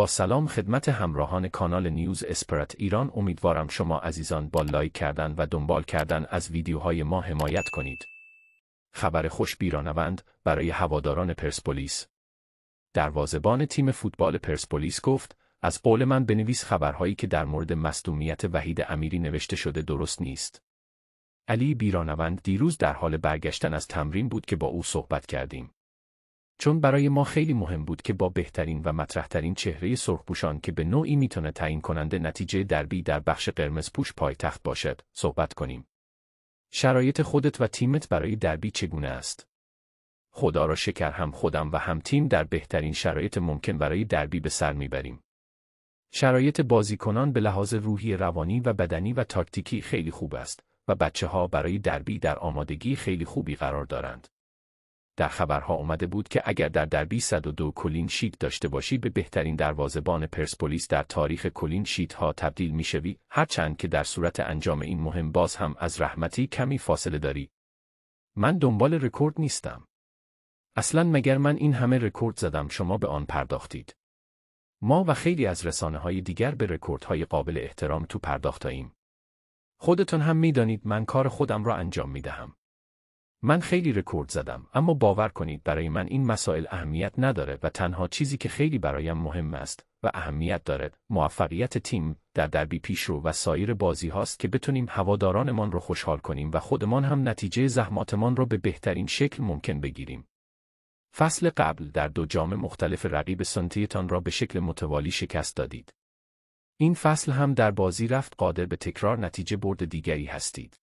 با سلام خدمت همراهان کانال نیوز اسپرت ایران امیدوارم شما عزیزان با لایک کردن و دنبال کردن از ویدیوهای ما حمایت کنید. خبر خوش بیرانوند برای هواداران پرسپولیس. دروازبان تیم فوتبال پرسپولیس گفت از قول من بنویس خبرهایی که در مورد مصدومیت وحید امیری نوشته شده درست نیست. علی بیرانوند دیروز در حال برگشتن از تمرین بود که با او صحبت کردیم. چون برای ما خیلی مهم بود که با بهترین و مطرحترین چهره سرخپوشان که به نوعی میتونه تعیین کننده نتیجه دربی در بخش قرمزپوش پایتخت باشد صحبت کنیم شرایط خودت و تیمت برای دربی چگونه است خدا را شکر هم خودم و هم تیم در بهترین شرایط ممکن برای دربی به سر میبریم شرایط بازیکنان به لحاظ روحی روانی و بدنی و تاکتیکی خیلی خوب است و بچه ها برای دربی در آمادگی خیلی خوبی قرار دارند. در خبرها آمده بود که اگر در دربی 102 کلین شیت داشته باشی به بهترین دروازبان پرسپولیس در تاریخ کلین شیت ها تبدیل میشوی هرچند که در صورت انجام این مهم باز هم از رحمتی کمی فاصله داری من دنبال رکورد نیستم اصلا مگر من این همه رکورد زدم شما به آن پرداختید ما و خیلی از رسانه های دیگر به های قابل احترام تو پرداختاییم خودتون هم میدانید من کار خودم را انجام می من خیلی رکورد زدم اما باور کنید برای من این مسائل اهمیت نداره و تنها چیزی که خیلی برایم مهم است و اهمیت داره موفقیت تیم در دربی پیشرو و سایر بازی هاست که بتونیم هوادارانمان رو خوشحال کنیم و خودمان هم نتیجه زحماتمان را به بهترین شکل ممکن بگیریم. فصل قبل در دو جام مختلف رقیب سنتیتان را به شکل متوالی شکست دادید. این فصل هم در بازی رفت قادر به تکرار نتیجه برد دیگری هستید.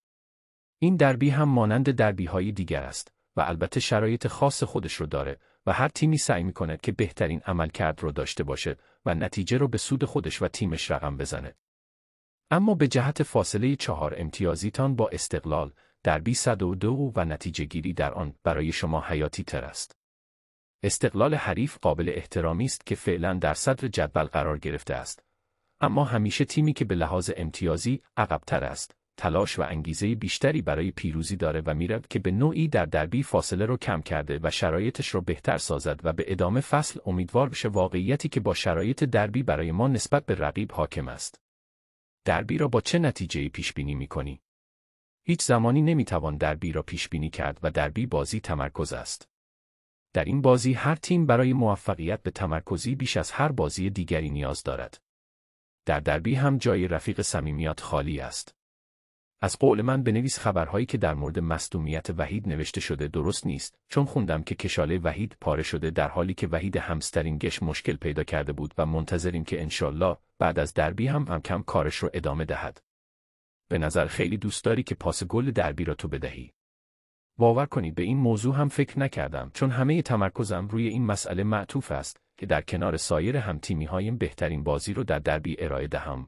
این دربی هم مانند های دیگر است و البته شرایط خاص خودش رو داره و هر تیمی سعی میکند که بهترین عملکرد رو داشته باشه و نتیجه رو به سود خودش و تیمش رقم بزنه. اما به جهت فاصله چهار امتیازیتان با استقلال دربی 102 و نتیجه گیری در آن برای شما حیاتی تر است. استقلال حریف قابل احترامی است که فعلا در صدر جدول قرار گرفته است. اما همیشه تیمی که به لحاظ امتیازی عقبتر است تلاش و انگیزه بیشتری برای پیروزی داره و میرد که به نوعی در دربی فاصله رو کم کرده و شرایطش رو بهتر سازد و به ادامه فصل امیدوار بشه واقعیتی که با شرایط دربی برای ما نسبت به رقیب حاکم است. دربی را با چه نتیجه پیش بینی می کنی؟ هیچ زمانی نمیتوان دربی را پیش بینی کرد و دربی بازی تمرکز است. در این بازی هر تیم برای موفقیت به تمرکزی بیش از هر بازی دیگری نیاز دارد. در دربی هم جای رفیق صمیمیات خالی است. از قول من بنویس خبرهایی که در مورد مصدومیت وحید نوشته شده درست نیست چون خوندم که کشاله وحید پاره شده در حالی که وحید همسترینگش مشکل پیدا کرده بود و منتظریم که انشالله بعد از دربی هم هم کم کارش رو ادامه دهد به نظر خیلی دوست داری که پاس گل دربی را تو بدهی باور کنید به این موضوع هم فکر نکردم چون همه تمرکزم روی این مسئله معطوف است که در کنار سایر تیمی هایم بهترین بازی رو در دربی ارائه دهم